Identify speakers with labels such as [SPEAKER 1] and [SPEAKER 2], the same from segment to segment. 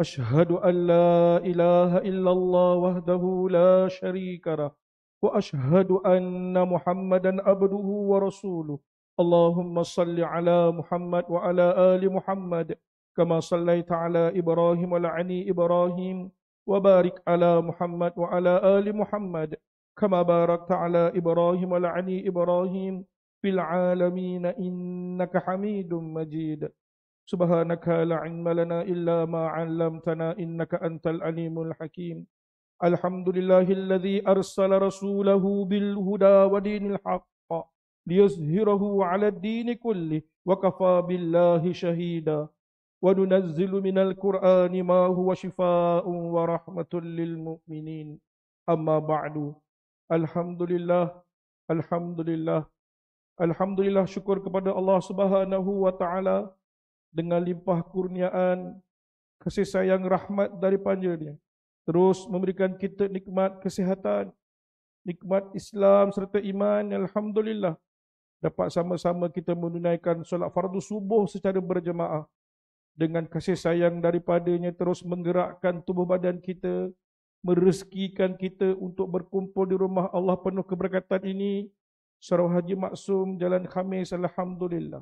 [SPEAKER 1] أشهد أن لا إله إلا الله وحده لا شريك له وأشهد أن محمدا عبده ورسوله اللهم صل على محمد وعلى آل محمد كما صليت على إبراهيم ولعني إبراهيم وبارك على محمد وعلى آل محمد كما باركت على إبراهيم ولعني إبراهيم في العالمين إنك حميد مجيد سبحانك لا علم لنا إلا ما علمتنا إنك أنت العليم الحكيم الحمد لله الذي أرسل رسوله بالهدى ودين الحق ليظهره على الدين كله وكفى بالله شهيدا وننزل من القرآن ما هو شفاء ورحمة للمؤمنين أما بعد الحمد لله الحمد لله الحمد لله شكر kepada Allah Subhanahu wa taala dengan limpah kurniaan kasih sayang rahmat dari nya Terus memberikan kita nikmat kesihatan, nikmat Islam serta iman. Alhamdulillah dapat sama-sama kita menunaikan solat fardu subuh secara berjemaah dengan kasih sayang daripadanya terus menggerakkan tubuh badan kita merezekikan kita untuk berkumpul di rumah Allah penuh keberkatan ini Sarawak Haji Maksum Jalan Khamis Alhamdulillah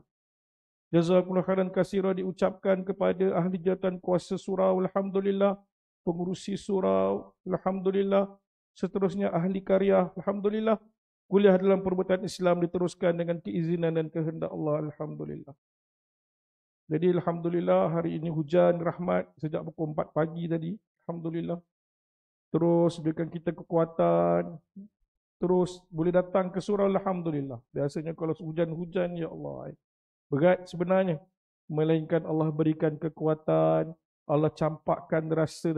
[SPEAKER 1] Jazakumullah khairan kasirah diucapkan kepada ahli jawatan kuasa surau. Alhamdulillah. Pengurusi surau. Alhamdulillah. Seterusnya ahli karya. Alhamdulillah. Kuliah dalam perbuatan Islam diteruskan dengan keizinan dan kehendak Allah. Alhamdulillah. Jadi Alhamdulillah hari ini hujan rahmat sejak pukul 4 pagi tadi. Alhamdulillah. Terus berikan kita kekuatan. Terus boleh datang ke surau. Alhamdulillah. Biasanya kalau hujan-hujan, Ya Allah berat sebenarnya melainkan Allah berikan kekuatan Allah campakkan rasa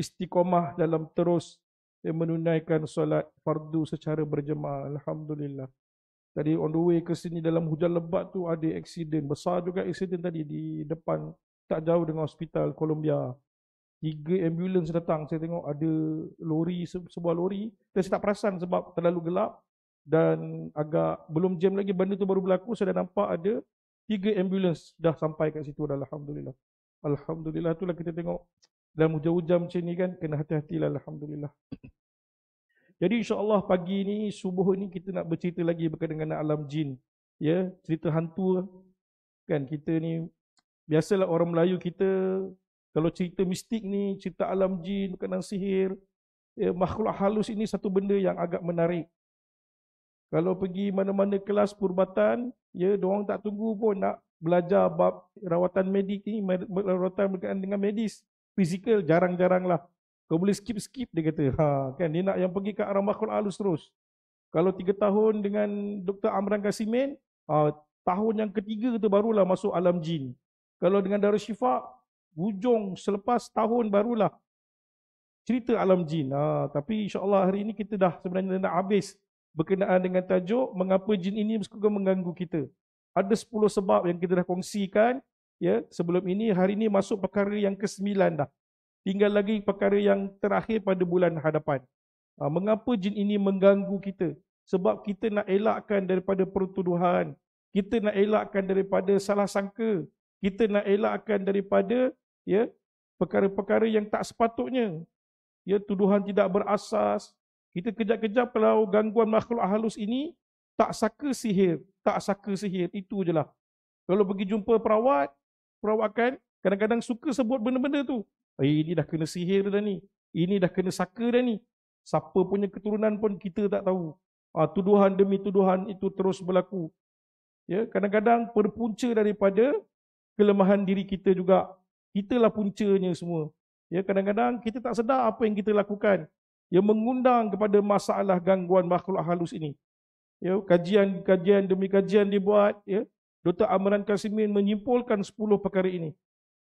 [SPEAKER 1] istiqomah dalam terus menunaikan solat fardu secara berjemaah alhamdulillah tadi on the way ke sini dalam hujan lebat tu ada accident besar juga accident tadi di depan tak jauh dengan hospital Columbia tiga ambulans datang saya tengok ada lori sebuah lori saya tak perasan sebab terlalu gelap dan agak belum jam lagi benda tu baru berlaku saya dah nampak ada tiga ambulans dah sampai kat situ dah alhamdulillah. Alhamdulillah itulah kita tengok dalam hujan-hujan macam ni kan kena hati hatilah alhamdulillah. Jadi insya-Allah pagi ni subuh ni kita nak bercerita lagi berkaitan dengan alam jin. Ya, cerita hantu kan kita ni biasalah orang Melayu kita kalau cerita mistik ni, cerita alam jin, berkenaan sihir, ya, makhluk halus ini satu benda yang agak menarik kalau pergi mana-mana kelas perubatan, ya, diorang tak tunggu pun nak belajar bab rawatan medik ni, rawatan berkaitan dengan medis. Fizikal, jarang-jarang lah. Kau boleh skip-skip, dia kata. Ha, kan, dia nak yang pergi ke arah makhluk alus terus. Kalau tiga tahun dengan Dr. Amran Kasimen, ha, tahun yang ketiga tu barulah masuk alam jin. Kalau dengan Darul Syifa, hujung selepas tahun barulah cerita alam jin. Ha, tapi insyaAllah hari ini kita dah sebenarnya nak habis berkenaan dengan tajuk mengapa jin ini suka mengganggu kita. Ada 10 sebab yang kita dah kongsikan ya sebelum ini hari ini masuk perkara yang ke-9 dah. Tinggal lagi perkara yang terakhir pada bulan hadapan. Ha, mengapa jin ini mengganggu kita? Sebab kita nak elakkan daripada pertuduhan. Kita nak elakkan daripada salah sangka. Kita nak elakkan daripada ya perkara-perkara yang tak sepatutnya. Ya tuduhan tidak berasas, kita kejar-kejar kalau gangguan makhluk halus ini tak saka sihir, tak saka sihir, itu je lah. Kalau pergi jumpa perawat, perawat kan kadang-kadang suka sebut benda-benda tu. Eh, ini dah kena sihir dah ni. Ini dah kena saka dah ni. Siapa punya keturunan pun kita tak tahu. Ha, tuduhan demi tuduhan itu terus berlaku. Ya, kadang-kadang berpunca daripada kelemahan diri kita juga. Itulah puncanya semua. Ya, kadang-kadang kita tak sedar apa yang kita lakukan yang mengundang kepada masalah gangguan makhluk halus ini. Ya, kajian kajian demi kajian dibuat, ya. Dr. Amran Kasimin menyimpulkan 10 perkara ini.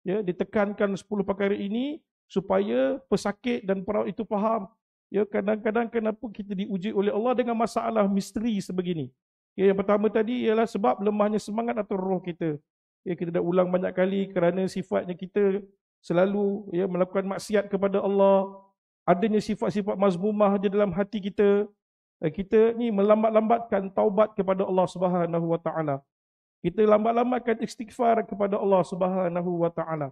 [SPEAKER 1] Ya, ditekankan 10 perkara ini supaya pesakit dan perawat itu faham ya kadang-kadang kenapa kita diuji oleh Allah dengan masalah misteri sebegini. Ya, yang pertama tadi ialah sebab lemahnya semangat atau roh kita. Ya, kita dah ulang banyak kali kerana sifatnya kita selalu ya, melakukan maksiat kepada Allah, adanya sifat-sifat mazmumah di dalam hati kita eh, kita ni melambat-lambatkan taubat kepada Allah Subhanahu wa taala kita lambat-lambatkan istighfar kepada Allah Subhanahu wa taala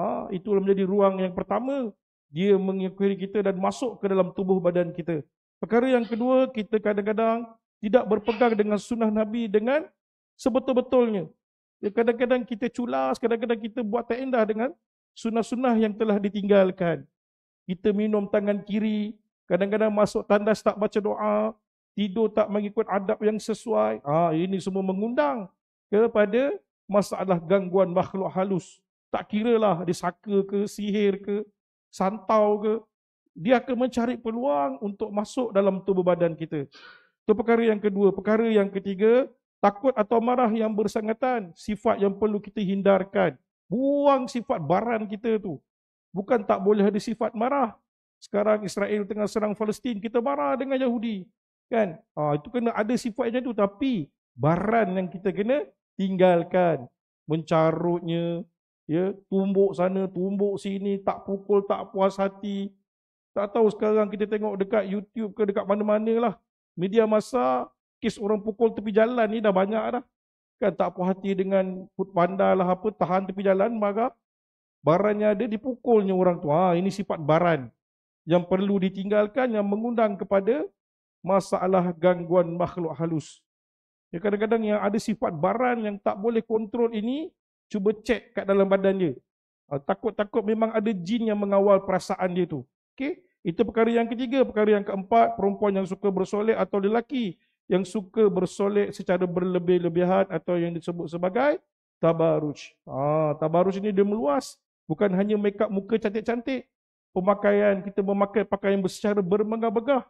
[SPEAKER 1] ha itu menjadi ruang yang pertama dia mengikuti kita dan masuk ke dalam tubuh badan kita perkara yang kedua kita kadang-kadang tidak berpegang dengan sunnah nabi dengan sebetul-betulnya kadang-kadang kita culas kadang-kadang kita buat tak indah dengan sunnah-sunnah yang telah ditinggalkan kita minum tangan kiri, kadang-kadang masuk tandas tak baca doa, tidur tak mengikut adab yang sesuai. Ha, ini semua mengundang kepada masalah gangguan makhluk halus. Tak kiralah dia saka ke, sihir ke, santau ke. Dia akan mencari peluang untuk masuk dalam tubuh badan kita. Itu perkara yang kedua. Perkara yang ketiga, takut atau marah yang bersangatan. Sifat yang perlu kita hindarkan. Buang sifat baran kita tu. Bukan tak boleh ada sifat marah. Sekarang Israel tengah serang Palestin, kita marah dengan Yahudi. Kan? Ha, itu kena ada sifat macam tu. Tapi baran yang kita kena tinggalkan. Mencarutnya, ya, tumbuk sana, tumbuk sini, tak pukul, tak puas hati. Tak tahu sekarang kita tengok dekat YouTube ke dekat mana-mana lah. Media masa, kes orang pukul tepi jalan ni dah banyak dah. Kan tak puas hati dengan food panda lah apa, tahan tepi jalan, marah. Barannya ada dipukulnya orang tu. Ha, ah, ini sifat baran yang perlu ditinggalkan yang mengundang kepada masalah gangguan makhluk halus. Ya kadang-kadang yang ada sifat baran yang tak boleh kontrol ini cuba cek kat dalam badan dia. Ha, takut-takut memang ada jin yang mengawal perasaan dia tu. Okey, itu perkara yang ketiga, perkara yang keempat, perempuan yang suka bersolek atau lelaki yang suka bersolek secara berlebih-lebihan atau yang disebut sebagai tabaruj. Ah, tabaruj ini dia meluas, Bukan hanya make up muka cantik-cantik. Pemakaian, kita memakai pakaian secara bermegah-megah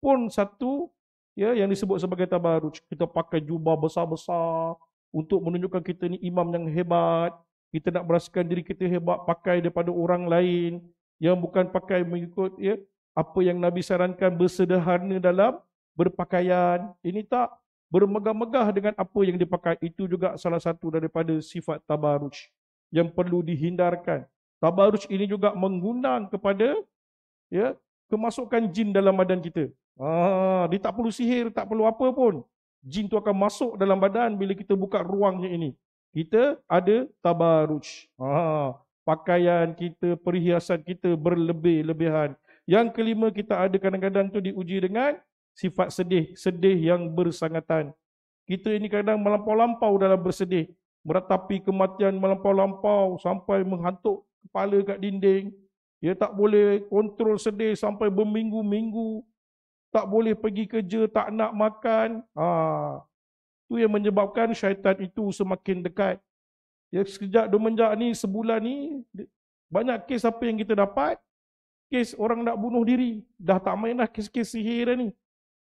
[SPEAKER 1] pun satu ya yang disebut sebagai tabaruj. Kita pakai jubah besar-besar untuk menunjukkan kita ni imam yang hebat. Kita nak merasakan diri kita hebat pakai daripada orang lain yang bukan pakai mengikut ya apa yang Nabi sarankan bersederhana dalam berpakaian. Ini tak bermegah-megah dengan apa yang dipakai. Itu juga salah satu daripada sifat tabaruj yang perlu dihindarkan. Tabaruj ini juga mengundang kepada ya, kemasukan jin dalam badan kita. Ah, dia tak perlu sihir, tak perlu apa pun. Jin tu akan masuk dalam badan bila kita buka ruangnya ini. Kita ada tabaruj. Ah, pakaian kita, perhiasan kita berlebih-lebihan. Yang kelima kita ada kadang-kadang tu diuji dengan sifat sedih, sedih yang bersangatan. Kita ini kadang melampau-lampau dalam bersedih meratapi kematian melampau-lampau sampai menghantuk kepala kat dinding. Dia tak boleh kontrol sedih sampai berminggu-minggu. Tak boleh pergi kerja, tak nak makan. Ha. Itu yang menyebabkan syaitan itu semakin dekat. Ya, sekejap menjak ni, sebulan ni, banyak kes apa yang kita dapat? Kes orang nak bunuh diri. Dah tak mainlah kes-kes sihir ni.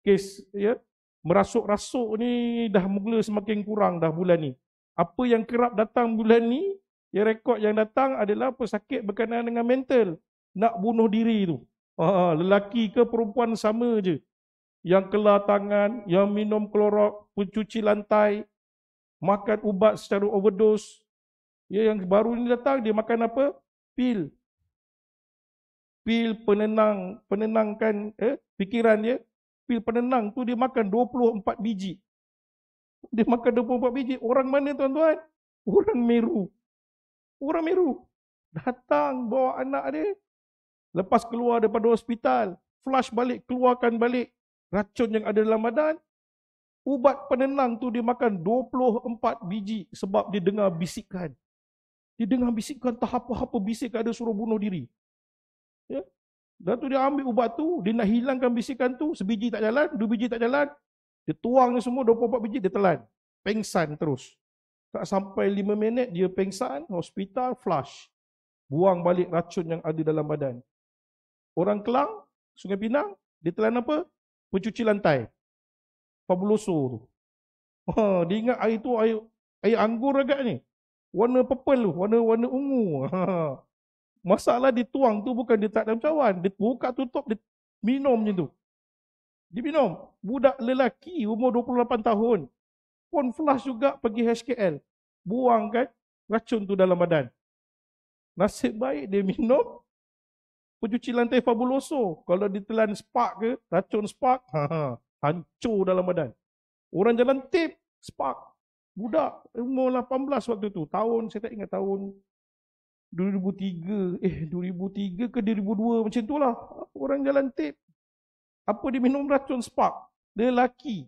[SPEAKER 1] Kes ya, merasuk-rasuk ni dah mula semakin kurang dah bulan ni apa yang kerap datang bulan ni, ya rekod yang datang adalah pesakit berkenaan dengan mental. Nak bunuh diri tu. Ha, lelaki ke perempuan sama je. Yang kelar tangan, yang minum klorok, pencuci lantai, makan ubat secara overdose. Ya, yang baru ni datang, dia makan apa? Pil. Pil penenang, penenangkan eh, fikiran dia. Pil penenang tu dia makan 24 biji. Dia makan 24 biji. Orang mana tuan-tuan? Orang Meru. Orang Meru. Datang bawa anak dia. Lepas keluar daripada hospital. Flush balik, keluarkan balik racun yang ada dalam badan. Ubat penenang tu dia makan 24 biji sebab dia dengar bisikan. Dia dengar bisikan tak apa-apa bisikan ada suruh bunuh diri. Ya? Dan tu dia ambil ubat tu, dia nak hilangkan bisikan tu, sebiji tak jalan, dua biji tak jalan, dia tuang ni semua 24 biji, dia telan. Pengsan terus. Tak sampai 5 minit, dia pengsan, hospital, flush. Buang balik racun yang ada dalam badan. Orang Kelang, Sungai Pinang, dia telan apa? Pencuci lantai. Fabuloso tu. Ha, dia ingat air tu air, air anggur agak ni. Warna purple tu, warna, warna ungu. Ha. Masalah dia tuang tu bukan dia tak dalam cawan. Dia buka tutup, dia minum je tu. Diminum. Budak lelaki umur 28 tahun. Pun flash juga pergi HKL. Buangkan racun tu dalam badan. Nasib baik dia minum. Pencuci lantai fabuloso. Kalau ditelan spark ke, racun spark, ha -ha, hancur dalam badan. Orang jalan tip, spark. Budak umur 18 waktu tu. Tahun, saya tak ingat tahun 2003. Eh, 2003 ke 2002 macam tu lah. Orang jalan tip. Apa dia minum racun spark? Dia lelaki.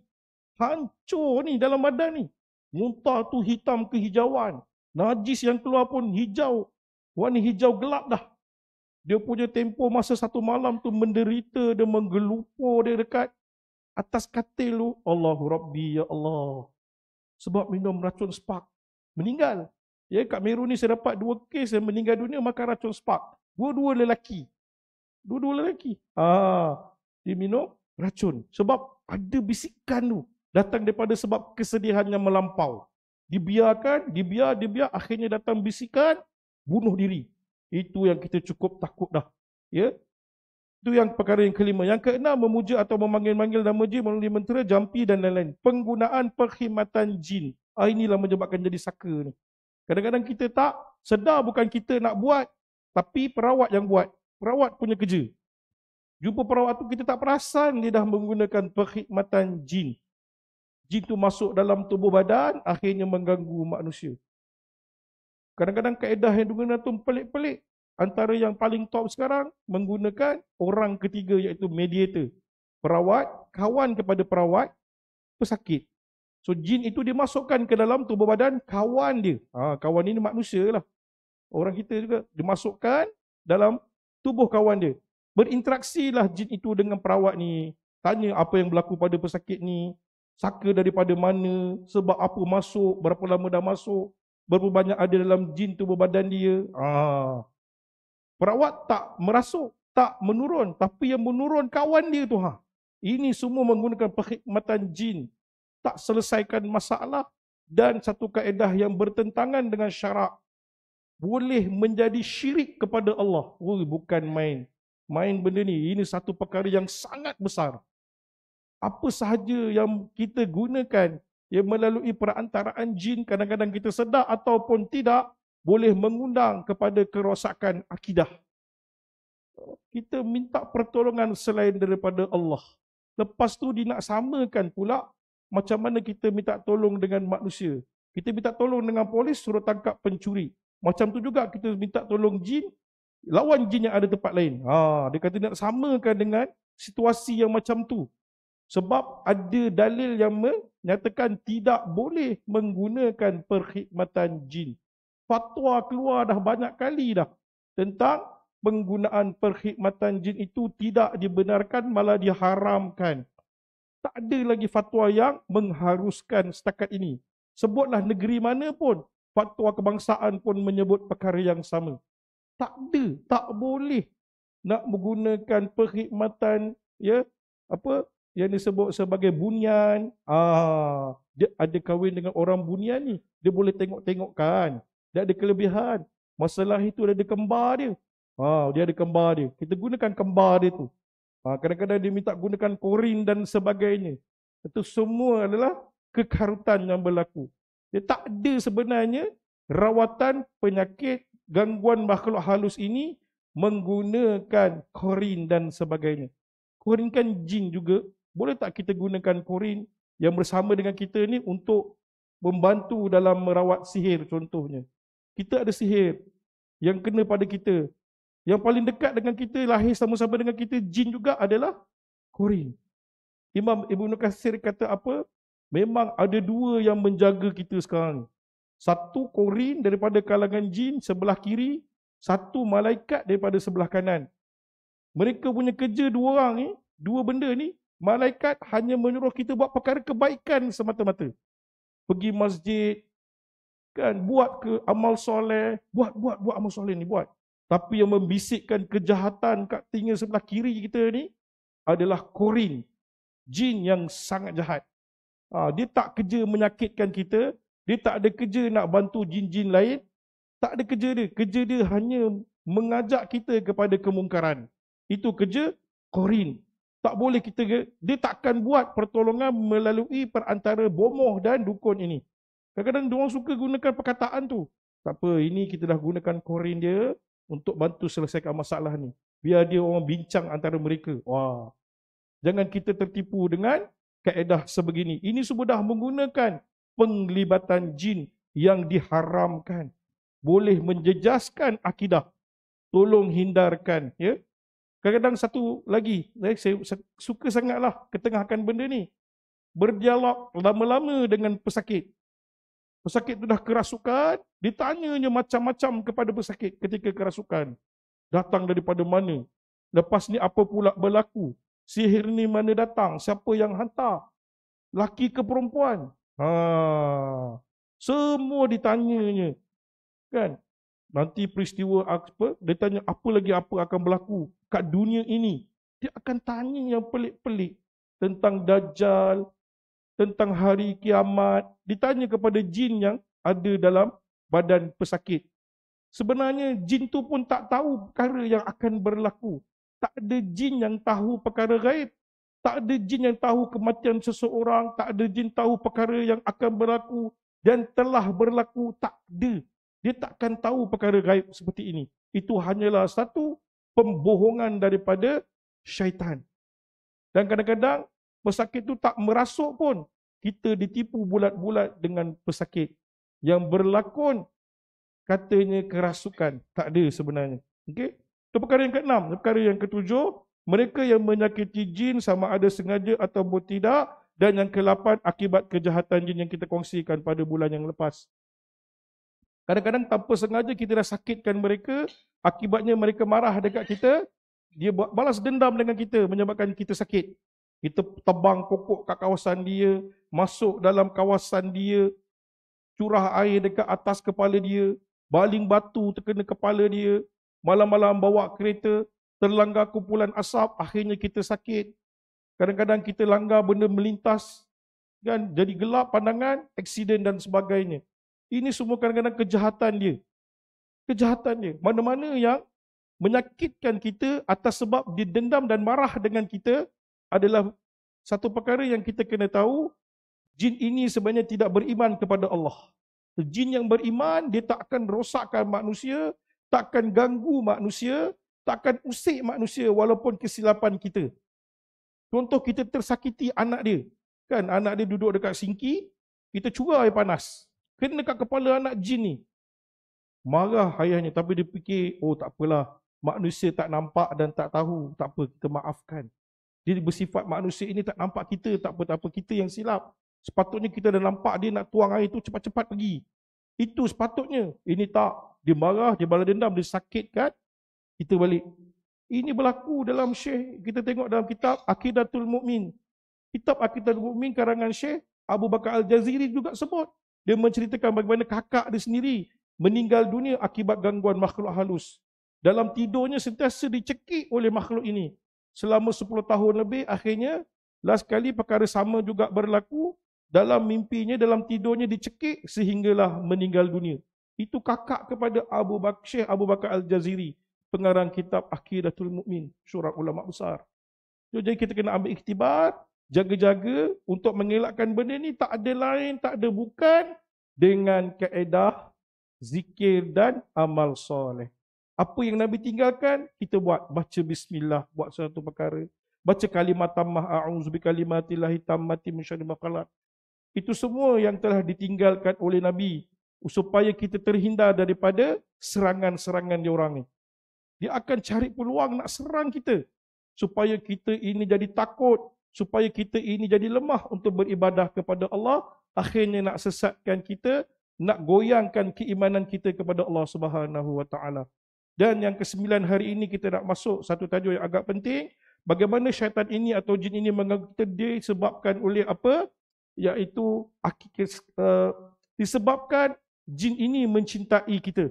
[SPEAKER 1] Hancur ni dalam badan ni. Muntah tu hitam ke hijauan Najis yang keluar pun hijau. Warna hijau gelap dah. Dia punya tempoh masa satu malam tu menderita. Dia menggelupur dia dekat atas katil tu. Allahu Rabbi ya Allah. Sebab minum racun spark. Meninggal. Ya, kat Meru ni saya dapat dua kes yang meninggal dunia makan racun spark. Dua-dua lelaki. Dua-dua lelaki. Ah, dia minum racun. Sebab ada bisikan tu. Datang daripada sebab kesedihan yang melampau. Dibiarkan, dibiar, dibiar. Akhirnya datang bisikan, bunuh diri. Itu yang kita cukup takut dah. Ya? Itu yang perkara yang kelima. Yang keenam, memuja atau memanggil-manggil nama jin melalui mentera, jampi dan lain-lain. Penggunaan perkhidmatan jin. Ah, inilah menyebabkan jadi saka ni. Kadang-kadang kita tak sedar bukan kita nak buat, tapi perawat yang buat. Perawat punya kerja. Jumpa perawat tu kita tak perasan dia dah menggunakan perkhidmatan jin. Jin tu masuk dalam tubuh badan, akhirnya mengganggu manusia. Kadang-kadang kaedah yang guna tu pelik-pelik. Antara yang paling top sekarang, menggunakan orang ketiga iaitu mediator. Perawat, kawan kepada perawat, pesakit. So jin itu dimasukkan ke dalam tubuh badan kawan dia. Ha, kawan ini manusia lah. Orang kita juga dimasukkan dalam tubuh kawan dia. Berinteraksilah jin itu dengan perawat ni. Tanya apa yang berlaku pada pesakit ni. Saka daripada mana, sebab apa masuk, berapa lama dah masuk, berapa banyak ada dalam jin tu badan dia. Ah. Perawat tak merasuk, tak menurun. Tapi yang menurun kawan dia tu. Ha. Ini semua menggunakan perkhidmatan jin. Tak selesaikan masalah. Dan satu kaedah yang bertentangan dengan syarak. Boleh menjadi syirik kepada Allah. Ui, bukan main main benda ni. Ini satu perkara yang sangat besar. Apa sahaja yang kita gunakan yang melalui perantaraan jin kadang-kadang kita sedar ataupun tidak boleh mengundang kepada kerosakan akidah. Kita minta pertolongan selain daripada Allah. Lepas tu nak samakan pula macam mana kita minta tolong dengan manusia. Kita minta tolong dengan polis suruh tangkap pencuri. Macam tu juga kita minta tolong jin lawan jin yang ada tempat lain. Ha, dia kata nak samakan dengan situasi yang macam tu. Sebab ada dalil yang menyatakan tidak boleh menggunakan perkhidmatan jin. Fatwa keluar dah banyak kali dah tentang penggunaan perkhidmatan jin itu tidak dibenarkan malah diharamkan. Tak ada lagi fatwa yang mengharuskan setakat ini. Sebutlah negeri mana pun, fatwa kebangsaan pun menyebut perkara yang sama. Tak ada, tak boleh nak menggunakan perkhidmatan ya apa yang disebut sebagai bunian. Ah, dia ada kahwin dengan orang bunian ni, dia boleh tengok tengok kan? Dia ada kelebihan. Masalah itu ada kembar dia. Ha, dia ada kembar dia. Kita gunakan kembar dia tu. Ha, kadang-kadang dia minta gunakan korin dan sebagainya. Itu semua adalah kekarutan yang berlaku. Dia tak ada sebenarnya rawatan penyakit gangguan makhluk halus ini menggunakan korin dan sebagainya. Korin kan jin juga. Boleh tak kita gunakan korin yang bersama dengan kita ni untuk membantu dalam merawat sihir contohnya. Kita ada sihir yang kena pada kita. Yang paling dekat dengan kita, lahir sama-sama dengan kita, jin juga adalah korin. Imam Ibn Qasir kata apa? Memang ada dua yang menjaga kita sekarang satu korin daripada kalangan jin sebelah kiri, satu malaikat daripada sebelah kanan. Mereka punya kerja dua orang ni, dua benda ni, malaikat hanya menyuruh kita buat perkara kebaikan semata-mata. Pergi masjid, kan, buat ke amal soleh, buat, buat, buat amal soleh ni, buat. Tapi yang membisikkan kejahatan kat tinggal sebelah kiri kita ni, adalah korin, jin yang sangat jahat. Ha, dia tak kerja menyakitkan kita, dia tak ada kerja nak bantu jin-jin lain. Tak ada kerja dia. Kerja dia hanya mengajak kita kepada kemungkaran. Itu kerja korin. Tak boleh kita, dia takkan buat pertolongan melalui perantara bomoh dan dukun ini. Kadang-kadang diorang suka gunakan perkataan tu. Tak apa, ini kita dah gunakan korin dia untuk bantu selesaikan masalah ni. Biar dia orang bincang antara mereka. Wah. Jangan kita tertipu dengan kaedah sebegini. Ini semua dah menggunakan penglibatan jin yang diharamkan boleh menjejaskan akidah. Tolong hindarkan. Ya? Kadang-kadang satu lagi, ya, saya suka sangatlah ketengahkan benda ni. Berdialog lama-lama dengan pesakit. Pesakit tu dah kerasukan, ditanyanya macam-macam kepada pesakit ketika kerasukan. Datang daripada mana? Lepas ni apa pula berlaku? Sihir ni mana datang? Siapa yang hantar? Laki ke perempuan? Ha. Semua ditanyanya. Kan? Nanti peristiwa apa? Dia tanya apa lagi apa akan berlaku kat dunia ini. Dia akan tanya yang pelik-pelik tentang dajjal, tentang hari kiamat. Ditanya kepada jin yang ada dalam badan pesakit. Sebenarnya jin tu pun tak tahu perkara yang akan berlaku. Tak ada jin yang tahu perkara gaib. Tak ada jin yang tahu kematian seseorang, tak ada jin tahu perkara yang akan berlaku dan telah berlaku, tak ada. Dia takkan tahu perkara gaib seperti ini. Itu hanyalah satu pembohongan daripada syaitan. Dan kadang-kadang pesakit itu tak merasuk pun. Kita ditipu bulat-bulat dengan pesakit. Yang berlakon katanya kerasukan. Tak ada sebenarnya. Okey. Itu perkara yang ke keenam. Perkara yang ketujuh, mereka yang menyakiti jin sama ada sengaja atau tidak dan yang kelapan akibat kejahatan jin yang kita kongsikan pada bulan yang lepas. Kadang-kadang tanpa sengaja kita dah sakitkan mereka, akibatnya mereka marah dekat kita, dia buat balas dendam dengan kita menyebabkan kita sakit. Kita tebang pokok kat kawasan dia, masuk dalam kawasan dia, curah air dekat atas kepala dia, baling batu terkena kepala dia, malam-malam bawa kereta, terlanggar kumpulan asap, akhirnya kita sakit. Kadang-kadang kita langgar benda melintas, kan? jadi gelap pandangan, aksiden dan sebagainya. Ini semua kadang-kadang kejahatan dia. Kejahatan dia. Mana-mana yang menyakitkan kita atas sebab dia dendam dan marah dengan kita adalah satu perkara yang kita kena tahu, jin ini sebenarnya tidak beriman kepada Allah. Jin yang beriman, dia tak akan rosakkan manusia, tak akan ganggu manusia, takkan usik manusia walaupun kesilapan kita. Contoh kita tersakiti anak dia. Kan anak dia duduk dekat singki, kita curah air panas. Kena dekat kepala anak jin ni. Marah ayahnya tapi dia fikir, oh tak apalah. Manusia tak nampak dan tak tahu. Tak apa, kita maafkan. Dia bersifat manusia ini tak nampak kita. Tak apa, tak apa. Kita yang silap. Sepatutnya kita dah nampak dia nak tuang air tu cepat-cepat pergi. Itu sepatutnya. Ini tak. Dia marah, dia balas dendam, dia sakit kan kita balik. Ini berlaku dalam Syekh, kita tengok dalam kitab Akidatul Mukmin. Kitab Akidatul Mukmin karangan Syekh Abu Bakar Al-Jaziri juga sebut. Dia menceritakan bagaimana kakak dia sendiri meninggal dunia akibat gangguan makhluk halus. Dalam tidurnya sentiasa dicekik oleh makhluk ini. Selama 10 tahun lebih akhirnya last kali perkara sama juga berlaku dalam mimpinya dalam tidurnya dicekik sehinggalah meninggal dunia. Itu kakak kepada Abu Bakar Abu Bakar Al-Jaziri pengarang kitab Akidatul Mukmin syurah ulama besar. Jadi kita kena ambil iktibar, jaga-jaga untuk mengelakkan benda ni tak ada lain, tak ada bukan dengan kaedah zikir dan amal soleh. Apa yang Nabi tinggalkan, kita buat. Baca bismillah, buat satu perkara. Baca kalimat tamah, a'udzu bi hitam mati min syarri Itu semua yang telah ditinggalkan oleh Nabi supaya kita terhindar daripada serangan-serangan dia orang ni. Dia akan cari peluang nak serang kita. Supaya kita ini jadi takut. Supaya kita ini jadi lemah untuk beribadah kepada Allah. Akhirnya nak sesatkan kita. Nak goyangkan keimanan kita kepada Allah Subhanahu SWT. Dan yang kesembilan hari ini kita nak masuk satu tajuk yang agak penting. Bagaimana syaitan ini atau jin ini mengganggu kita disebabkan oleh apa? Iaitu eh, disebabkan jin ini mencintai kita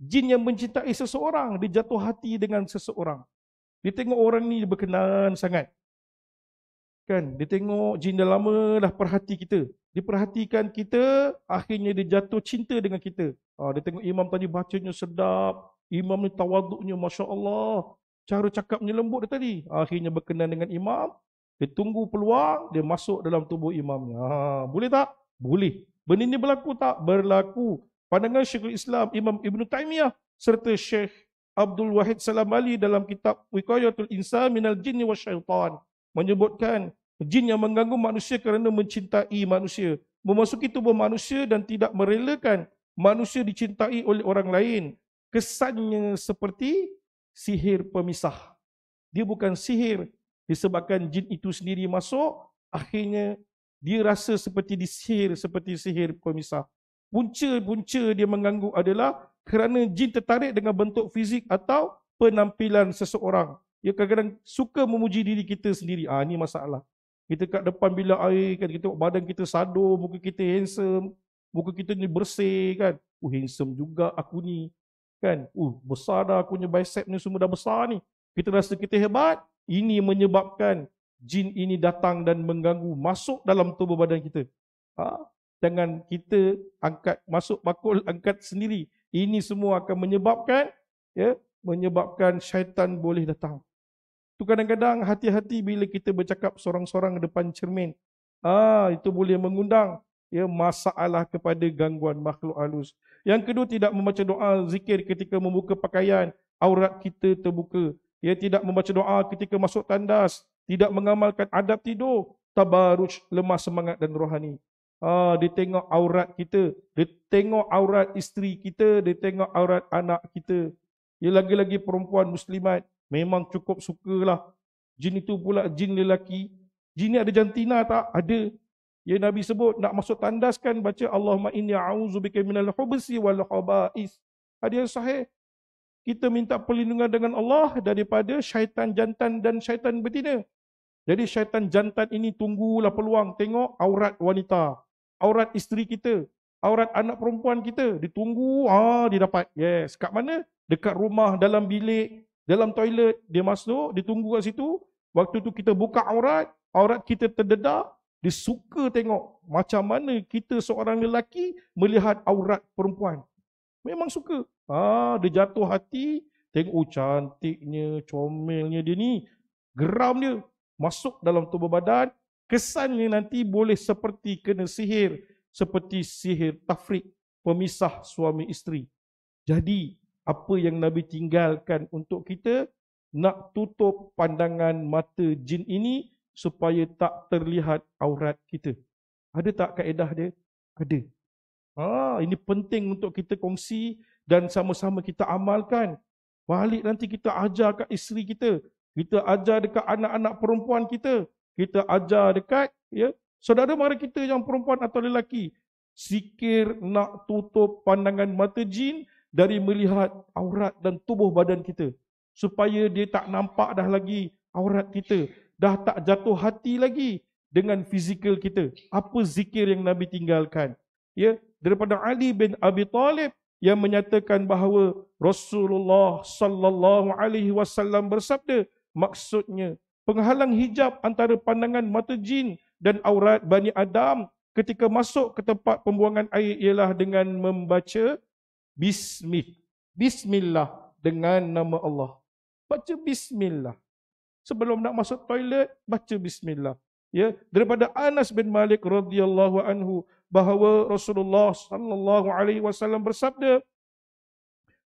[SPEAKER 1] jin yang mencintai seseorang, dia jatuh hati dengan seseorang. Dia tengok orang ni berkenan sangat. Kan? Dia tengok jin dah lama dah perhati kita. Dia perhatikan kita, akhirnya dia jatuh cinta dengan kita. Ha, dia tengok imam tadi bacanya sedap. Imam ni tawaduknya, Masya Allah. Cara cakapnya lembut dia tadi. Akhirnya berkenan dengan imam. Dia tunggu peluang, dia masuk dalam tubuh imamnya. Ha, boleh tak? Boleh. Benda ni berlaku tak? Berlaku pandangan Syekhul Islam Imam Ibn Taymiyah serta Syekh Abdul Wahid Salam Ali dalam kitab Wiqayatul Insan Minal Jinni wa Syaitan menyebutkan jin yang mengganggu manusia kerana mencintai manusia, memasuki tubuh manusia dan tidak merelakan manusia dicintai oleh orang lain. Kesannya seperti sihir pemisah. Dia bukan sihir disebabkan jin itu sendiri masuk, akhirnya dia rasa seperti disihir, seperti sihir pemisah punca-punca dia mengganggu adalah kerana jin tertarik dengan bentuk fizik atau penampilan seseorang. Dia kadang-kadang suka memuji diri kita sendiri. Ah ini masalah. Kita kat depan bila air kan kita badan kita sado, muka kita handsome, muka kita ni bersih kan. Oh handsome juga aku ni. Kan? Oh besar dah aku punya bicep ni semua dah besar ni. Kita rasa kita hebat. Ini menyebabkan jin ini datang dan mengganggu masuk dalam tubuh badan kita. Ah ha? dengan kita angkat masuk bakul angkat sendiri ini semua akan menyebabkan ya menyebabkan syaitan boleh datang tu kadang-kadang hati-hati bila kita bercakap seorang-seorang depan cermin ah itu boleh mengundang ya masalah kepada gangguan makhluk halus yang kedua tidak membaca doa zikir ketika membuka pakaian aurat kita terbuka ya tidak membaca doa ketika masuk tandas tidak mengamalkan adab tidur tabaruj lemah semangat dan rohani Ah, dia tengok aurat kita, dia tengok aurat isteri kita, dia tengok aurat anak kita. Dia lagi-lagi perempuan muslimat memang cukup sukalah. Jin itu pula jin lelaki. Jin ni ada jantina tak? Ada. Ya Nabi sebut nak masuk tandaskan baca Allahumma inni a'udzubika minal khubusi wal khaba'is. Hadis sahih. Kita minta perlindungan dengan Allah daripada syaitan jantan dan syaitan betina. Jadi syaitan jantan ini tunggulah peluang tengok aurat wanita aurat isteri kita, aurat anak perempuan kita, ditunggu, ah dia dapat. Yes, kat mana? Dekat rumah, dalam bilik, dalam toilet, dia masuk, ditunggu kat situ. Waktu tu kita buka aurat, aurat kita terdedah. dia suka tengok macam mana kita seorang lelaki melihat aurat perempuan. Memang suka. Ah, dia jatuh hati, tengok oh, cantiknya, comelnya dia ni. Geram dia masuk dalam tubuh badan, Kesan ni nanti boleh seperti kena sihir, seperti sihir tafrik, pemisah suami isteri. Jadi, apa yang Nabi tinggalkan untuk kita, nak tutup pandangan mata jin ini supaya tak terlihat aurat kita. Ada tak kaedah dia? Ada. Ah, ini penting untuk kita kongsi dan sama-sama kita amalkan. Balik nanti kita ajar kat isteri kita. Kita ajar dekat anak-anak perempuan kita kita ajar dekat ya saudara mara kita yang perempuan atau lelaki sikir nak tutup pandangan mata jin dari melihat aurat dan tubuh badan kita supaya dia tak nampak dah lagi aurat kita dah tak jatuh hati lagi dengan fizikal kita apa zikir yang nabi tinggalkan ya daripada Ali bin Abi Talib yang menyatakan bahawa Rasulullah sallallahu alaihi wasallam bersabda maksudnya penghalang hijab antara pandangan mata jin dan aurat Bani Adam ketika masuk ke tempat pembuangan air ialah dengan membaca bismillah. Bismillah dengan nama Allah. Baca bismillah. Sebelum nak masuk toilet, baca bismillah. Ya, daripada Anas bin Malik radhiyallahu anhu bahawa Rasulullah sallallahu alaihi wasallam bersabda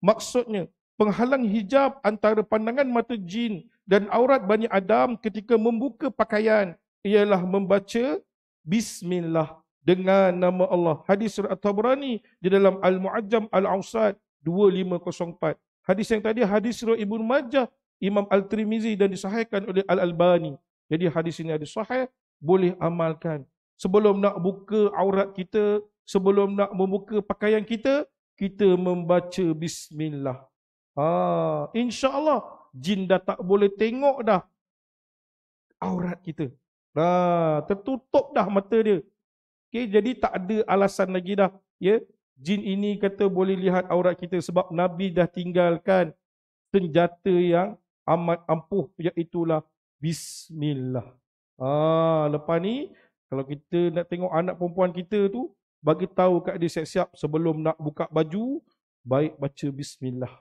[SPEAKER 1] maksudnya penghalang hijab antara pandangan mata jin dan aurat Bani Adam ketika membuka pakaian ialah membaca Bismillah dengan nama Allah. Hadis Surah At-Tabrani di dalam al Muajam Al-Ausad 2504. Hadis yang tadi hadis Surah Ibn Majah Imam Al-Tirmizi dan disahihkan oleh Al-Albani. Jadi hadis ini ada sahih, boleh amalkan. Sebelum nak buka aurat kita, sebelum nak membuka pakaian kita, kita membaca bismillah. Ah, insya-Allah jin dah tak boleh tengok dah aurat kita. Dah tertutup dah mata dia. Okey, jadi tak ada alasan lagi dah, ya. Jin ini kata boleh lihat aurat kita sebab Nabi dah tinggalkan senjata yang amat ampuh iaitu lah bismillah. Ah, lepas ni kalau kita nak tengok anak perempuan kita tu bagi tahu kat dia siap-siap sebelum nak buka baju, baik baca bismillah.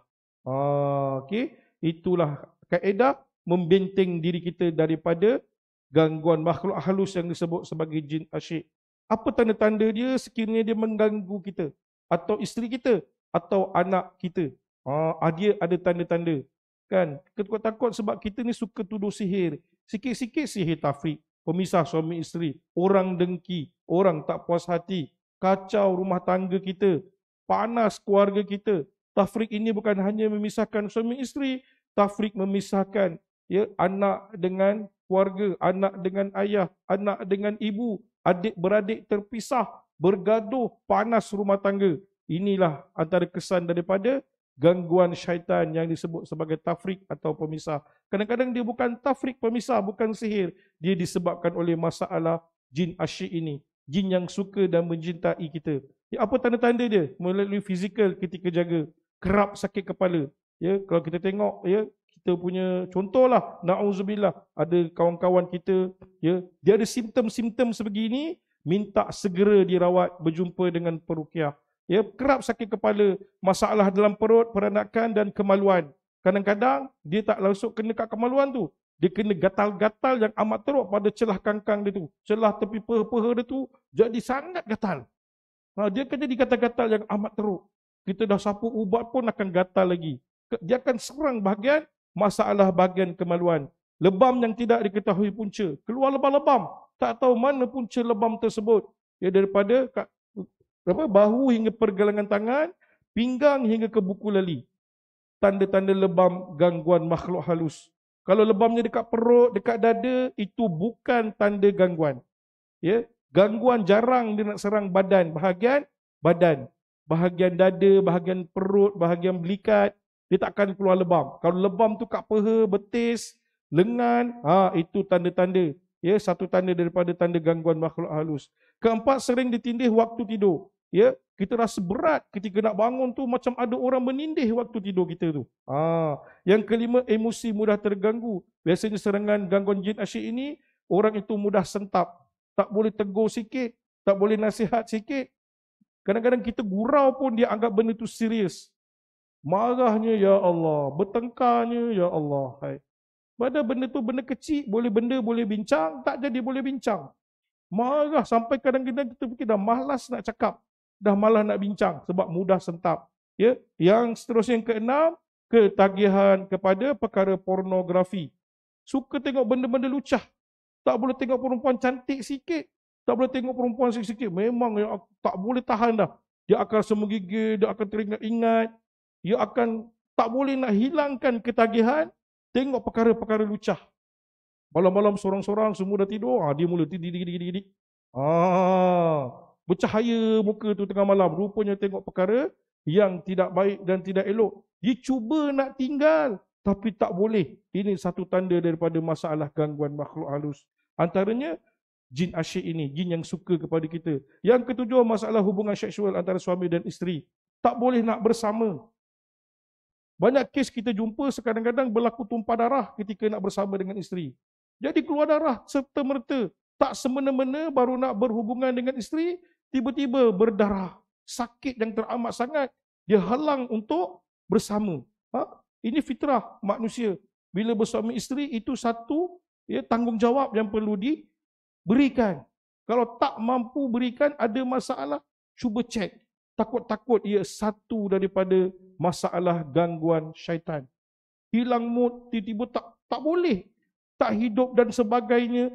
[SPEAKER 1] Okey, itulah kaedah membenteng diri kita daripada gangguan makhluk halus yang disebut sebagai jin asyik. Apa tanda-tanda dia sekiranya dia mengganggu kita atau isteri kita atau anak kita? Ha, ah, dia ada tanda-tanda. Kan? Kita takut sebab kita ni suka tuduh sihir. Sikit-sikit sihir tafrik. Pemisah suami isteri. Orang dengki. Orang tak puas hati. Kacau rumah tangga kita. Panas keluarga kita. Tafrik ini bukan hanya memisahkan suami isteri, tafrik memisahkan ya, anak dengan keluarga, anak dengan ayah, anak dengan ibu, adik-beradik terpisah, bergaduh, panas rumah tangga. Inilah antara kesan daripada gangguan syaitan yang disebut sebagai tafrik atau pemisah. Kadang-kadang dia bukan tafrik pemisah, bukan sihir. Dia disebabkan oleh masalah jin asyik ini. Jin yang suka dan mencintai kita. Ya, apa tanda-tanda dia? Melalui fizikal ketika jaga kerap sakit kepala. Ya, kalau kita tengok ya, kita punya contohlah naudzubillah ada kawan-kawan kita ya, dia ada simptom-simptom sebegini, minta segera dirawat berjumpa dengan perukiah. Ya, kerap sakit kepala, masalah dalam perut, peranakan dan kemaluan. Kadang-kadang dia tak langsung kena kat kemaluan tu. Dia kena gatal-gatal yang amat teruk pada celah kangkang dia tu. Celah tepi peha-peha dia tu jadi sangat gatal. Ha, dia kena digatal-gatal yang amat teruk kita dah sapu ubat pun akan gatal lagi. Dia akan serang bahagian masalah bahagian kemaluan. Lebam yang tidak diketahui punca. Keluar lebam-lebam. Tak tahu mana punca lebam tersebut. Ya daripada apa, bahu hingga pergelangan tangan, pinggang hingga ke buku lali. Tanda-tanda lebam gangguan makhluk halus. Kalau lebamnya dekat perut, dekat dada, itu bukan tanda gangguan. Ya, gangguan jarang dia nak serang badan, bahagian badan bahagian dada, bahagian perut, bahagian belikat, dia takkan keluar lebam. Kalau lebam tu kat peha, betis, lengan, ha, itu tanda-tanda. Ya, satu tanda daripada tanda gangguan makhluk halus. Keempat, sering ditindih waktu tidur. Ya, kita rasa berat ketika nak bangun tu macam ada orang menindih waktu tidur kita tu. Ha. Yang kelima, emosi mudah terganggu. Biasanya serangan gangguan jin asyik ini, orang itu mudah sentap. Tak boleh tegur sikit, tak boleh nasihat sikit, Kadang-kadang kita gurau pun dia anggap benda itu serius. Marahnya ya Allah, bertengkarnya ya Allah. Hai. Pada benda tu benda kecil, boleh benda boleh bincang, tak jadi boleh bincang. Marah sampai kadang-kadang kita fikir dah malas nak cakap, dah malas nak bincang sebab mudah sentap. Ya, yang seterusnya yang keenam, ketagihan kepada perkara pornografi. Suka tengok benda-benda lucah. Tak boleh tengok perempuan cantik sikit, tak boleh tengok perempuan sikit-sikit. Memang yang tak boleh tahan dah. Dia akan semegigil, dia akan teringat-ingat. Dia akan tak boleh nak hilangkan ketagihan. Tengok perkara-perkara lucah. Malam-malam seorang-seorang semua dah tidur. Ha, dia mula tidik-tidik-tidik. Ah, bercahaya muka tu tengah malam. Rupanya tengok perkara yang tidak baik dan tidak elok. Dia cuba nak tinggal. Tapi tak boleh. Ini satu tanda daripada masalah gangguan makhluk halus. Antaranya, jin asyik ini, jin yang suka kepada kita. Yang ketujuh, masalah hubungan seksual antara suami dan isteri. Tak boleh nak bersama. Banyak kes kita jumpa sekadang-kadang berlaku tumpah darah ketika nak bersama dengan isteri. Jadi keluar darah serta-merta. Tak semena-mena baru nak berhubungan dengan isteri, tiba-tiba berdarah. Sakit yang teramat sangat. Dia halang untuk bersama. Ha? Ini fitrah manusia. Bila bersama isteri, itu satu ya, tanggungjawab yang perlu di, berikan. Kalau tak mampu berikan, ada masalah, cuba cek. Takut-takut ia satu daripada masalah gangguan syaitan. Hilang mood, tiba-tiba tak tak boleh. Tak hidup dan sebagainya.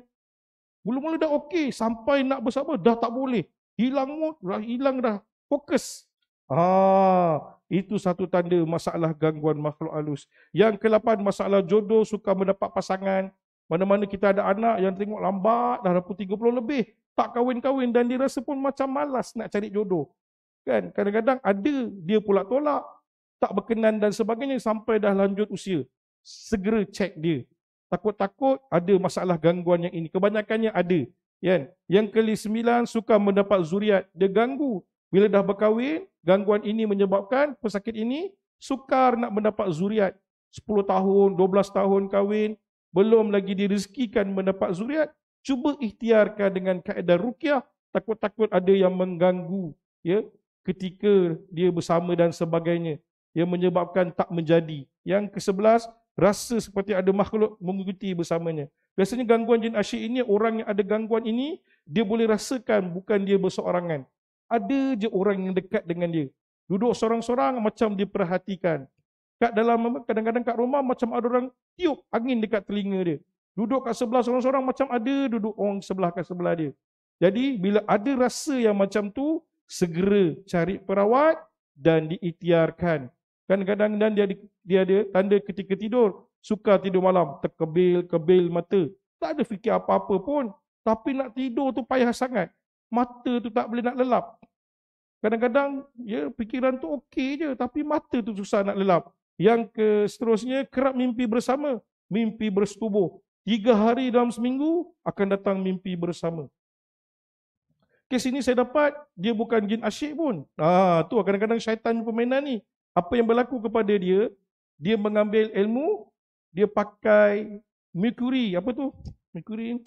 [SPEAKER 1] Mula-mula dah okey, sampai nak bersama, dah tak boleh. Hilang mood, dah hilang dah. Fokus. Ah, itu satu tanda masalah gangguan makhluk halus. Yang ke-8, masalah jodoh suka mendapat pasangan mana-mana kita ada anak yang tengok lambat, dah 30 lebih. Tak kahwin-kahwin dan dia rasa pun macam malas nak cari jodoh. Kan? Kadang-kadang ada, dia pula tolak. Tak berkenan dan sebagainya sampai dah lanjut usia. Segera cek dia. Takut-takut ada masalah gangguan yang ini. Kebanyakannya ada. Kan? Yang ke-9, suka mendapat zuriat. Dia ganggu. Bila dah berkahwin, gangguan ini menyebabkan pesakit ini sukar nak mendapat zuriat. 10 tahun, 12 tahun kahwin, belum lagi direzekikan mendapat zuriat, cuba ikhtiarkan dengan kaedah rukyah, takut-takut ada yang mengganggu ya ketika dia bersama dan sebagainya yang menyebabkan tak menjadi. Yang ke-11, rasa seperti ada makhluk mengikuti bersamanya. Biasanya gangguan jin asyik ini, orang yang ada gangguan ini, dia boleh rasakan bukan dia berseorangan. Ada je orang yang dekat dengan dia. Duduk seorang-seorang macam diperhatikan. Kat dalam kadang-kadang kat rumah macam ada orang tiup angin dekat telinga dia. Duduk kat sebelah seorang-seorang macam ada duduk orang sebelah kat sebelah dia. Jadi bila ada rasa yang macam tu, segera cari perawat dan diitiarkan. Kadang-kadang dan dia, dia ada tanda ketika tidur, suka tidur malam, terkebil-kebil mata. Tak ada fikir apa-apa pun. Tapi nak tidur tu payah sangat. Mata tu tak boleh nak lelap. Kadang-kadang ya fikiran tu okey je tapi mata tu susah nak lelap. Yang ke seterusnya, kerap mimpi bersama, mimpi bersetubuh. Tiga hari dalam seminggu akan datang mimpi bersama. Kes ini saya dapat, dia bukan jin asyik pun. Ah, tu kadang-kadang syaitan permainan ni. Apa yang berlaku kepada dia, dia mengambil ilmu, dia pakai mercury, apa tu? Mercury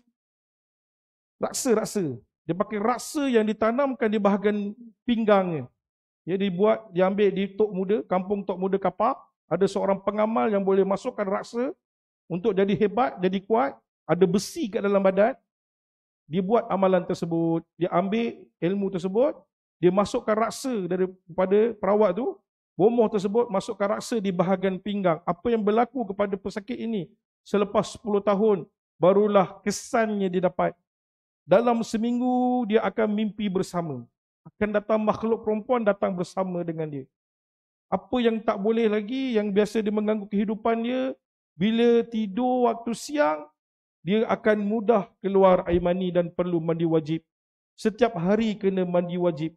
[SPEAKER 1] Raksa-raksa. Dia pakai raksa yang ditanamkan di bahagian pinggangnya. Dia dibuat, diambil di Tok Muda, kampung Tok Muda Kapak ada seorang pengamal yang boleh masukkan raksa untuk jadi hebat, jadi kuat, ada besi kat dalam badan, dia buat amalan tersebut, dia ambil ilmu tersebut, dia masukkan raksa daripada perawat tu, bomoh tersebut masukkan raksa di bahagian pinggang. Apa yang berlaku kepada pesakit ini selepas 10 tahun, barulah kesannya dia dapat. Dalam seminggu dia akan mimpi bersama. Akan datang makhluk perempuan datang bersama dengan dia apa yang tak boleh lagi yang biasa dia mengganggu kehidupan dia bila tidur waktu siang dia akan mudah keluar air mani dan perlu mandi wajib setiap hari kena mandi wajib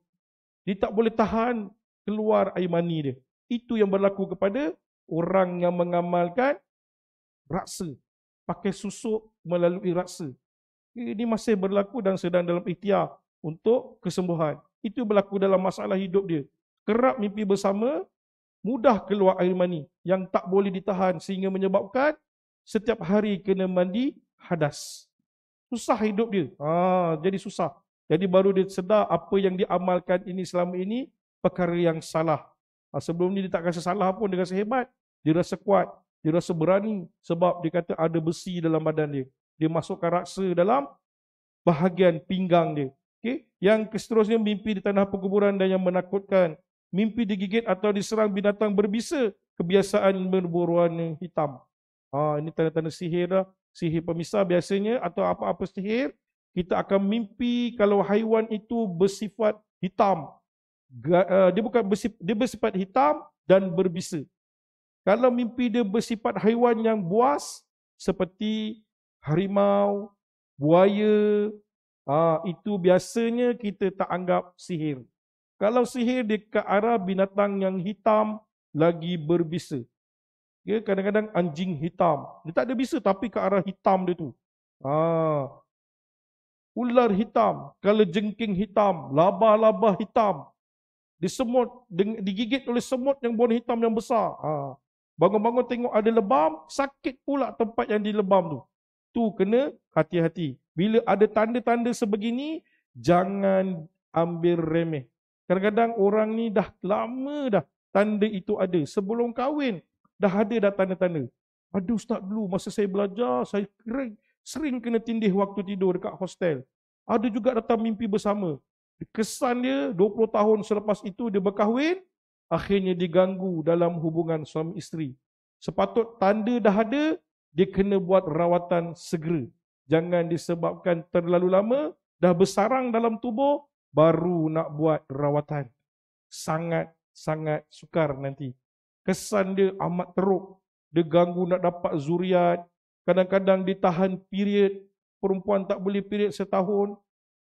[SPEAKER 1] dia tak boleh tahan keluar air mani dia itu yang berlaku kepada orang yang mengamalkan raksa pakai susuk melalui raksa ini masih berlaku dan sedang dalam ikhtiar untuk kesembuhan itu berlaku dalam masalah hidup dia kerap mimpi bersama mudah keluar air mani yang tak boleh ditahan sehingga menyebabkan setiap hari kena mandi hadas. Susah hidup dia. Ha, jadi susah. Jadi baru dia sedar apa yang diamalkan ini selama ini perkara yang salah. Ha, sebelum ni dia tak rasa salah pun, dia rasa hebat. Dia rasa kuat. Dia rasa berani sebab dia kata ada besi dalam badan dia. Dia masukkan raksa dalam bahagian pinggang dia. Okay? Yang seterusnya mimpi di tanah perkuburan dan yang menakutkan mimpi digigit atau diserang binatang berbisa, kebiasaan berwarna hitam. Ha, ini tanda-tanda sihir dah. Sihir pemisah biasanya atau apa-apa sihir, kita akan mimpi kalau haiwan itu bersifat hitam. Eh, dia bukan bersifat, dia bersifat hitam dan berbisa. Kalau mimpi dia bersifat haiwan yang buas seperti harimau, buaya, ha, itu biasanya kita tak anggap sihir. Kalau sihir dia ke arah binatang yang hitam lagi berbisa. Ya, kadang-kadang anjing hitam. Dia tak ada bisa tapi ke arah hitam dia tu. Ha. Ular hitam, kala jengking hitam, labah-labah hitam. Disemut, digigit oleh semut yang warna hitam yang besar. Ha. Bangun-bangun tengok ada lebam, sakit pula tempat yang dilebam tu. Tu kena hati-hati. Bila ada tanda-tanda sebegini, jangan ambil remeh. Kadang-kadang orang ni dah lama dah tanda itu ada. Sebelum kahwin, dah ada dah tanda-tanda. Aduh Ustaz dulu, masa saya belajar, saya sering, sering kena tindih waktu tidur dekat hostel. Ada juga datang mimpi bersama. Kesan dia, 20 tahun selepas itu dia berkahwin, akhirnya diganggu dalam hubungan suami isteri. Sepatut tanda dah ada, dia kena buat rawatan segera. Jangan disebabkan terlalu lama, dah bersarang dalam tubuh, baru nak buat rawatan. Sangat-sangat sukar nanti. Kesan dia amat teruk. Dia ganggu nak dapat zuriat. Kadang-kadang dia tahan period. Perempuan tak boleh period setahun.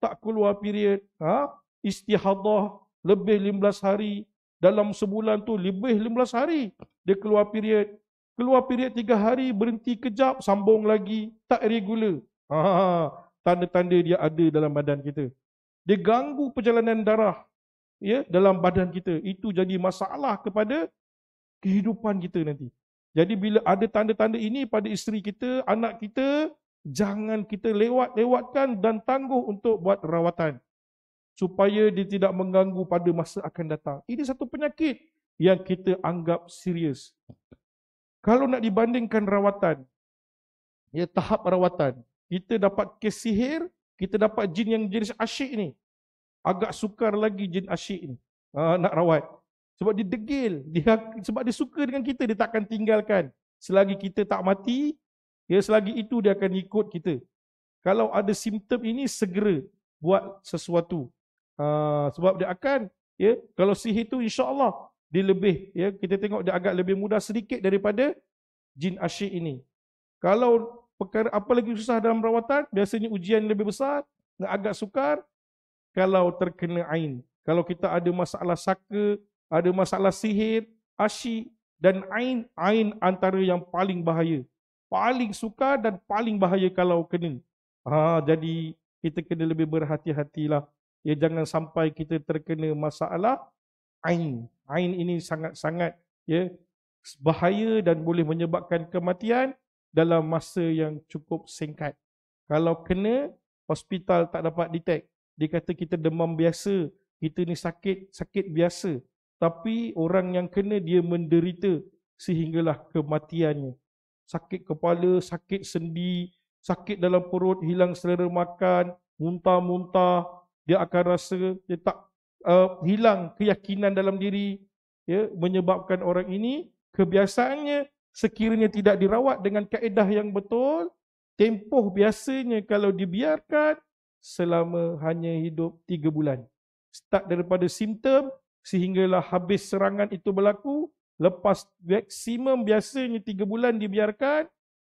[SPEAKER 1] Tak keluar period. Ha? Istihadah lebih 15 hari. Dalam sebulan tu lebih 15 hari dia keluar period. Keluar period tiga hari, berhenti kejap, sambung lagi. Tak regular. Ha, ha, ha. tanda-tanda dia ada dalam badan kita dia ganggu perjalanan darah ya dalam badan kita itu jadi masalah kepada kehidupan kita nanti jadi bila ada tanda-tanda ini pada isteri kita anak kita jangan kita lewat-lewatkan dan tangguh untuk buat rawatan supaya dia tidak mengganggu pada masa akan datang ini satu penyakit yang kita anggap serius kalau nak dibandingkan rawatan ya tahap rawatan kita dapat kes sihir kita dapat jin yang jenis asyik ni. Agak sukar lagi jin asyik ni uh, nak rawat. Sebab dia degil, dia, sebab dia suka dengan kita, dia takkan tinggalkan. Selagi kita tak mati, ya selagi itu dia akan ikut kita. Kalau ada simptom ini, segera buat sesuatu. Uh, sebab dia akan, ya kalau sihir itu insyaAllah, dia lebih, ya, kita tengok dia agak lebih mudah sedikit daripada jin asyik ini. Kalau perkara apa lagi susah dalam rawatan, biasanya ujian lebih besar, agak sukar kalau terkena ain. Kalau kita ada masalah saka, ada masalah sihir, asyi dan ain, ain antara yang paling bahaya. Paling sukar dan paling bahaya kalau kena. Ha, jadi kita kena lebih berhati-hatilah. Ya jangan sampai kita terkena masalah ain. Ain ini sangat-sangat ya bahaya dan boleh menyebabkan kematian dalam masa yang cukup singkat. Kalau kena, hospital tak dapat detect. Dia kata kita demam biasa, kita ni sakit, sakit biasa. Tapi orang yang kena dia menderita sehinggalah kematiannya. Sakit kepala, sakit sendi, sakit dalam perut, hilang selera makan, muntah-muntah, dia akan rasa dia tak uh, hilang keyakinan dalam diri ya menyebabkan orang ini kebiasaannya sekiranya tidak dirawat dengan kaedah yang betul, tempoh biasanya kalau dibiarkan selama hanya hidup 3 bulan. Start daripada simptom sehinggalah habis serangan itu berlaku, lepas maksimum biasanya 3 bulan dibiarkan,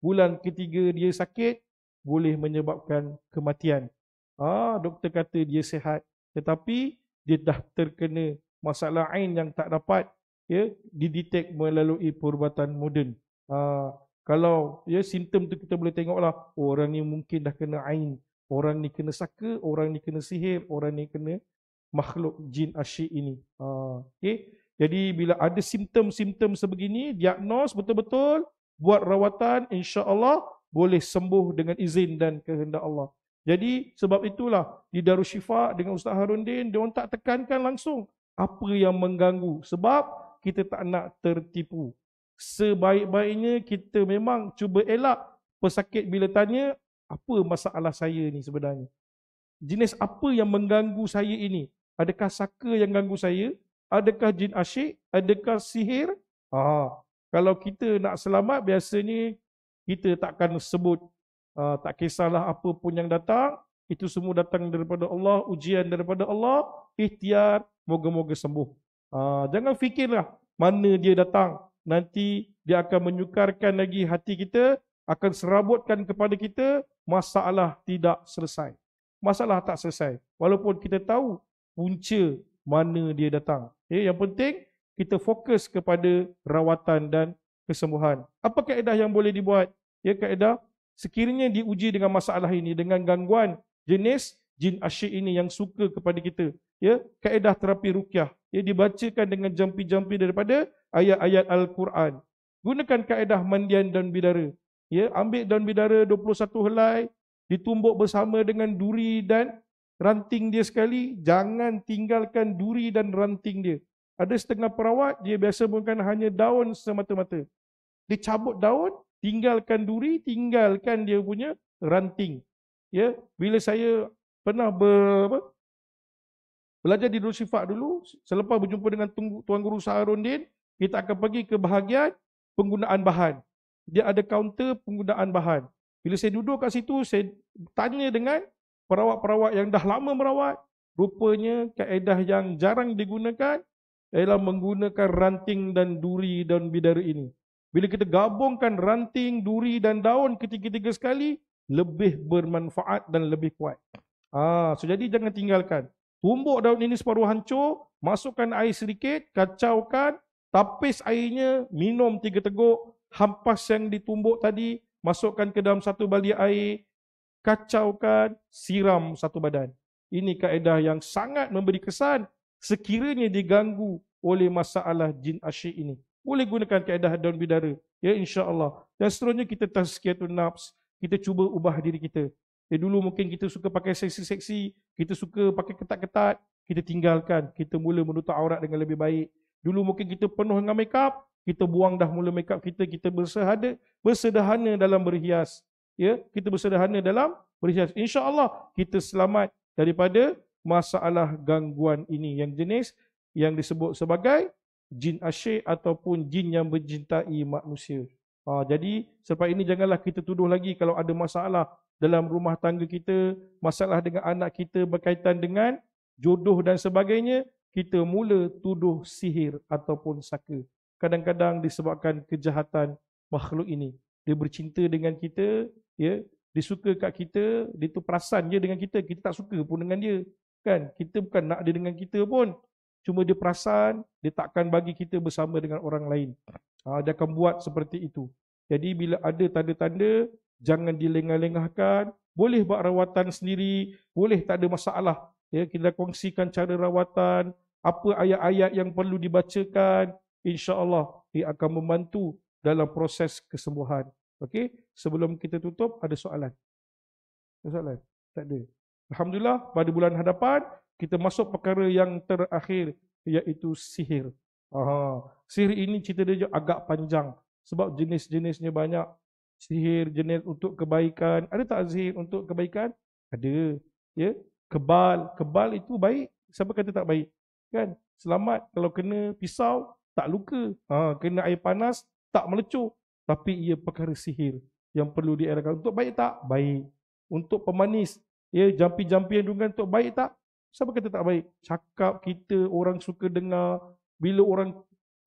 [SPEAKER 1] bulan ketiga dia sakit, boleh menyebabkan kematian. Ah, doktor kata dia sehat, tetapi dia dah terkena masalah ain yang tak dapat ya didetek melalui perubatan moden. Aa, ha, kalau ya simptom tu kita boleh tengoklah orang ni mungkin dah kena ain, orang ni kena saka, orang ni kena sihir, orang ni kena makhluk jin asyik ini. Aa, ha, okay. Jadi bila ada simptom-simptom sebegini, diagnos betul-betul, buat rawatan insya-Allah boleh sembuh dengan izin dan kehendak Allah. Jadi sebab itulah di Darussyifa dengan Ustaz Harundin, dia orang tak tekankan langsung apa yang mengganggu. Sebab kita tak nak tertipu. Sebaik-baiknya kita memang cuba elak pesakit bila tanya, apa masalah saya ni sebenarnya? Jenis apa yang mengganggu saya ini? Adakah saka yang ganggu saya? Adakah jin asyik? Adakah sihir? Ha. Kalau kita nak selamat, biasanya kita takkan sebut ha, tak kisahlah apa pun yang datang. Itu semua datang daripada Allah, ujian daripada Allah, ikhtiar, moga-moga sembuh. Ah, jangan fikirlah mana dia datang. Nanti dia akan menyukarkan lagi hati kita, akan serabutkan kepada kita, masalah tidak selesai. Masalah tak selesai. Walaupun kita tahu punca mana dia datang. Okay, eh, yang penting, kita fokus kepada rawatan dan kesembuhan. Apa kaedah yang boleh dibuat? Ya, kaedah, sekiranya diuji dengan masalah ini, dengan gangguan jenis jin asyik ini yang suka kepada kita, ya kaedah terapi rukyah ya dibacakan dengan jampi-jampi daripada ayat-ayat al-Quran gunakan kaedah mandian dan bidara ya ambil daun bidara 21 helai ditumbuk bersama dengan duri dan ranting dia sekali jangan tinggalkan duri dan ranting dia ada setengah perawat dia biasa bukan hanya daun semata-mata dicabut daun tinggalkan duri tinggalkan dia punya ranting ya bila saya pernah ber, apa, belajar di Nur Dursifat dulu, selepas berjumpa dengan Tuan Guru Saharuddin, kita akan pergi ke bahagian penggunaan bahan. Dia ada kaunter penggunaan bahan. Bila saya duduk kat situ, saya tanya dengan perawat-perawat yang dah lama merawat, rupanya kaedah yang jarang digunakan ialah menggunakan ranting dan duri daun bidara ini. Bila kita gabungkan ranting, duri dan daun ketiga-tiga sekali, lebih bermanfaat dan lebih kuat. Ah, so jadi jangan tinggalkan. Tumbuk daun ini separuh hancur, masukkan air sedikit, kacaukan, tapis airnya, minum tiga teguk, hampas yang ditumbuk tadi, masukkan ke dalam satu bali air, kacaukan, siram satu badan. Ini kaedah yang sangat memberi kesan sekiranya diganggu oleh masalah jin asyik ini. Boleh gunakan kaedah daun bidara. Ya insya Allah. Dan seterusnya kita tazkiatun nafs. Kita cuba ubah diri kita. Jadi eh, dulu mungkin kita suka pakai seksi-seksi, kita suka pakai ketat-ketat, kita tinggalkan, kita mula menutup aurat dengan lebih baik. Dulu mungkin kita penuh dengan make up, kita buang dah mula up kita, kita bersehada, bersederhana dalam berhias. Ya, kita bersederhana dalam berhias. Insya-Allah kita selamat daripada masalah gangguan ini yang jenis yang disebut sebagai jin asyik ataupun jin yang mencintai manusia. Ha, jadi selepas ini janganlah kita tuduh lagi kalau ada masalah dalam rumah tangga kita, masalah dengan anak kita berkaitan dengan jodoh dan sebagainya, kita mula tuduh sihir ataupun saka. Kadang-kadang disebabkan kejahatan makhluk ini. Dia bercinta dengan kita, ya, dia suka kat kita, dia tu perasan je dengan kita, kita tak suka pun dengan dia. Kan? Kita bukan nak dia dengan kita pun. Cuma dia perasan, dia takkan bagi kita bersama dengan orang lain. Ah, dia akan buat seperti itu. Jadi bila ada tanda-tanda, jangan dilengah-lengahkan. Boleh buat rawatan sendiri, boleh tak ada masalah. Ya, kita kongsikan cara rawatan, apa ayat-ayat yang perlu dibacakan. InsyaAllah dia akan membantu dalam proses kesembuhan. Okey, sebelum kita tutup, ada soalan? Ada soalan? Tak ada. Alhamdulillah, pada bulan hadapan, kita masuk perkara yang terakhir, iaitu sihir. Aha. Sihir ini cerita dia agak panjang. Sebab jenis-jenisnya banyak. Sihir jenis untuk kebaikan. Ada tak sihir untuk kebaikan? Ada. Ya? Kebal. Kebal itu baik. Siapa kata tak baik? Kan? Selamat kalau kena pisau, tak luka. Ha, kena air panas, tak melecur. Tapi ia perkara sihir yang perlu diarahkan. Untuk baik tak? Baik. Untuk pemanis, ya jampi-jampi yang dungan untuk baik tak? Siapa kata tak baik? Cakap kita orang suka dengar, bila orang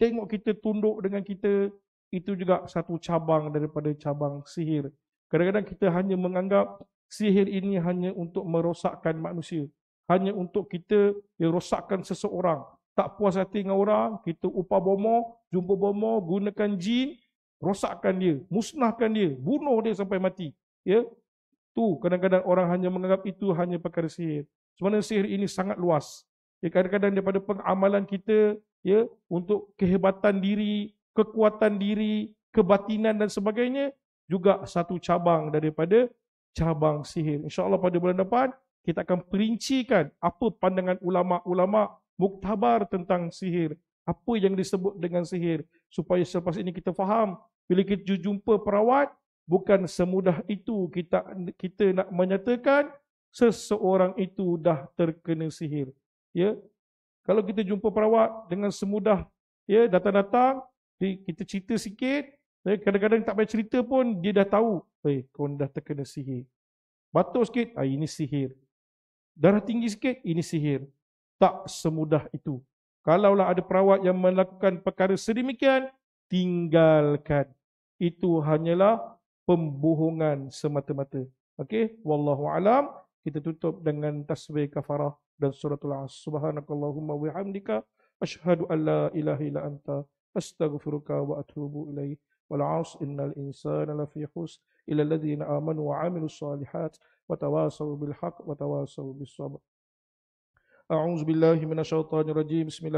[SPEAKER 1] tengok kita tunduk dengan kita, itu juga satu cabang daripada cabang sihir. Kadang-kadang kita hanya menganggap sihir ini hanya untuk merosakkan manusia. Hanya untuk kita merosakkan ya, seseorang. Tak puas hati dengan orang, kita upah bomo, jumpa bomo, gunakan jin, rosakkan dia, musnahkan dia, bunuh dia sampai mati. Ya, tu kadang-kadang orang hanya menganggap itu hanya perkara sihir. Sebenarnya sihir ini sangat luas. Ya, kadang-kadang daripada pengamalan kita, ya untuk kehebatan diri, kekuatan diri, kebatinan dan sebagainya juga satu cabang daripada cabang sihir. Insya-Allah pada bulan depan kita akan perincikan apa pandangan ulama-ulama muktabar tentang sihir, apa yang disebut dengan sihir supaya selepas ini kita faham bila kita jumpa perawat bukan semudah itu kita kita nak menyatakan seseorang itu dah terkena sihir. Ya, kalau kita jumpa perawat dengan semudah ya datang-datang, kita cerita sikit, kadang-kadang tak payah cerita pun dia dah tahu, hey, eh, kau dah terkena sihir. Batuk sikit, ah, ini sihir. Darah tinggi sikit, ini sihir. Tak semudah itu. Kalaulah ada perawat yang melakukan perkara sedemikian, tinggalkan. Itu hanyalah pembohongan semata-mata. Okey, wallahu alam. Kita tutup dengan tasbih kafarah. dan suratul as subhanakallahumma wihamdika asyhadu an la ilaha illa anta astaghfiruka wa atubu ilaih wal as innal insana lafi khus ila alladhina amanu wa amilu salihat wa tawasaw bil haqq wa tawasaw bis sabr أعوذ بالله من الشيطان الرجيم بسم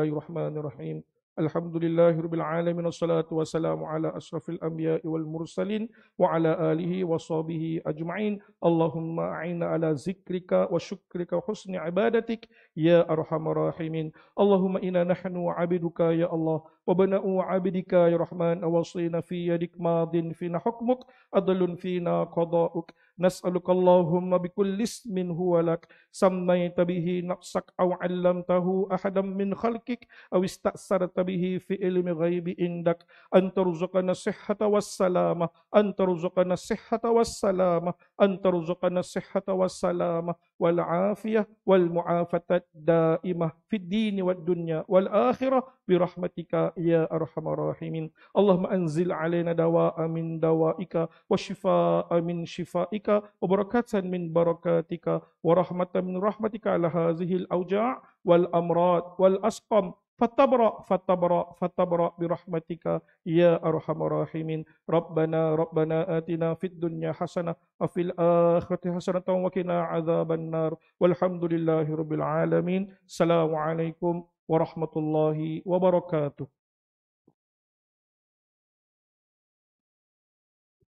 [SPEAKER 1] الحمد لله رب العالمين والصلاة والسلام على أشرف الأنبياء والمرسلين وعلى آله وصحبه أجمعين اللهم أعنا على ذكرك وشكرك وحسن عبادتك يا أرحم الراحمين اللهم إنا نحن عبدك يا الله وبناء عبدك يا رحمن أوصينا في يدك ماض فينا حكمك أضل فينا قضاؤك نسألك اللهم بكل اسم هو لك سميت به نفسك أو علمته أحدا من خلقك أو استأثرت به في علم غيب عندك أن ترزقنا الصحة والسلامة أن ترزقنا الصحة والسلامة أن ترزقنا الصحة والسلامة والعافية والمعافاة الدائمة في الدين والدنيا والآخرة برحمتك يا أرحم الراحمين اللهم أنزل علينا دواء من دوائك وشفاء من شفائك وبركة من بركاتك ورحمة من رحمتك على هذه الأوجاع والأمراض والأسقم فتبرا فتبرا فتبرا برحمتك يا ارحم الراحمين ربنا ربنا اتنا في الدنيا حسنه وفي الاخره حسنه وقنا عذاب النار والحمد لله رب العالمين السلام عليكم ورحمه الله وبركاته